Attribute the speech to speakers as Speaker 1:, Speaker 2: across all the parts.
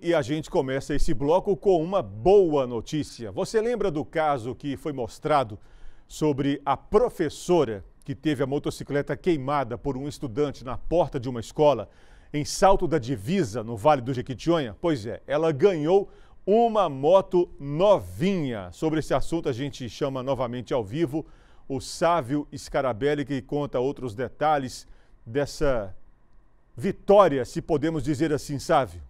Speaker 1: E a gente começa esse bloco com uma boa notícia. Você lembra do caso que foi mostrado sobre a professora que teve a motocicleta queimada por um estudante na porta de uma escola em Salto da Divisa, no Vale do Jequitinhonha? Pois é, ela ganhou uma moto novinha. Sobre esse assunto a gente chama novamente ao vivo o Sávio Scarabelli que conta outros detalhes dessa vitória, se podemos dizer assim, Sávio.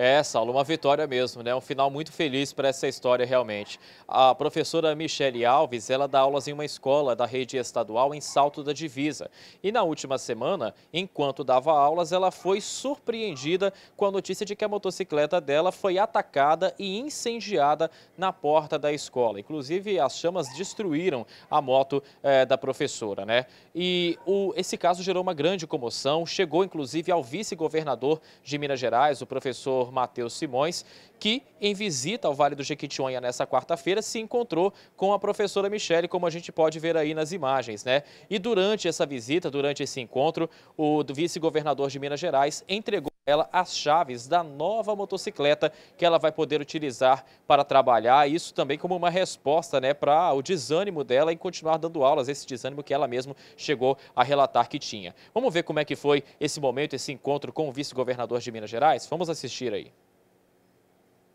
Speaker 2: É, Saulo, uma vitória mesmo, né? Um final muito feliz para essa história realmente. A professora Michele Alves, ela dá aulas em uma escola da rede estadual em Salto da Divisa. E na última semana, enquanto dava aulas, ela foi surpreendida com a notícia de que a motocicleta dela foi atacada e incendiada na porta da escola. Inclusive, as chamas destruíram a moto é, da professora, né? E o, esse caso gerou uma grande comoção, chegou inclusive ao vice-governador de Minas Gerais, o professor senador Matheus Simões, que, em visita ao Vale do Jequitinhonha nessa quarta-feira, se encontrou com a professora Michele, como a gente pode ver aí nas imagens, né? E durante essa visita, durante esse encontro, o vice-governador de Minas Gerais entregou ela as chaves da nova motocicleta que ela vai poder utilizar para trabalhar. Isso também como uma resposta né, para o desânimo dela em continuar dando aulas, esse desânimo que ela mesma chegou a relatar que tinha. Vamos ver como é que foi esse momento, esse encontro com o vice-governador de Minas Gerais? Vamos assistir aí.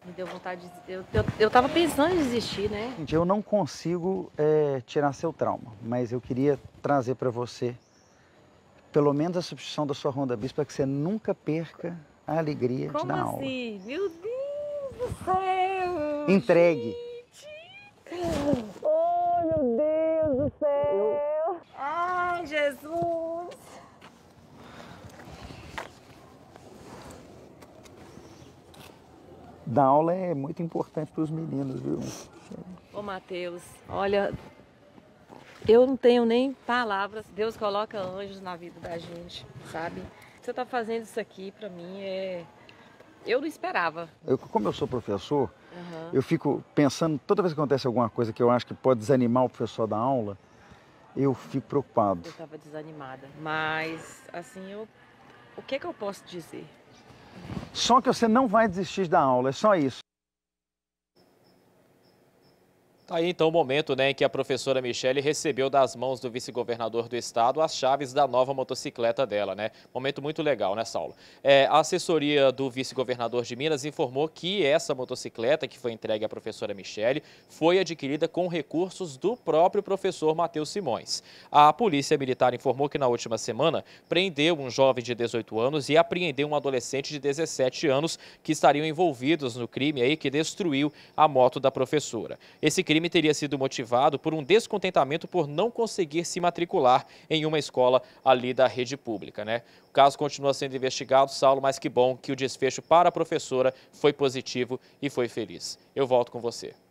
Speaker 2: Me deu vontade de... Eu, eu, eu tava pensando em desistir, né?
Speaker 3: Eu não consigo é, tirar seu trauma, mas eu queria trazer para você pelo menos a substituição da sua ronda bis para que você nunca perca a alegria Como de dar aula.
Speaker 1: assim? aula. Meu Deus do céu! Entregue. Gente. Oh, meu Deus do céu! Ai, Jesus!
Speaker 3: Dar aula é muito importante para os meninos, viu?
Speaker 1: Ô, Matheus, olha, eu não tenho nem palavras. Deus coloca anjos na vida da gente, sabe? Você está fazendo isso aqui para mim é
Speaker 2: eu não esperava.
Speaker 3: Eu, como eu sou professor, uhum. eu fico pensando, toda vez que acontece alguma coisa que eu acho que pode desanimar o professor da aula, eu fico preocupado. Eu
Speaker 2: estava desanimada,
Speaker 1: mas assim, eu, o que, que eu posso dizer?
Speaker 3: Só que você não vai desistir da aula, é só isso.
Speaker 2: Aí então o momento né, em que a professora Michele recebeu das mãos do vice-governador do estado as chaves da nova motocicleta dela, né? Momento muito legal nessa né, aula. É, a assessoria do vice-governador de Minas informou que essa motocicleta que foi entregue à professora Michele foi adquirida com recursos do próprio professor Matheus Simões. A polícia militar informou que na última semana prendeu um jovem de 18 anos e apreendeu um adolescente de 17 anos que estariam envolvidos no crime aí que destruiu a moto da professora. Esse crime teria sido motivado por um descontentamento por não conseguir se matricular em uma escola ali da rede pública. Né? O caso continua sendo investigado, Saulo, mas que bom que o desfecho para a professora foi positivo e foi feliz. Eu volto com você.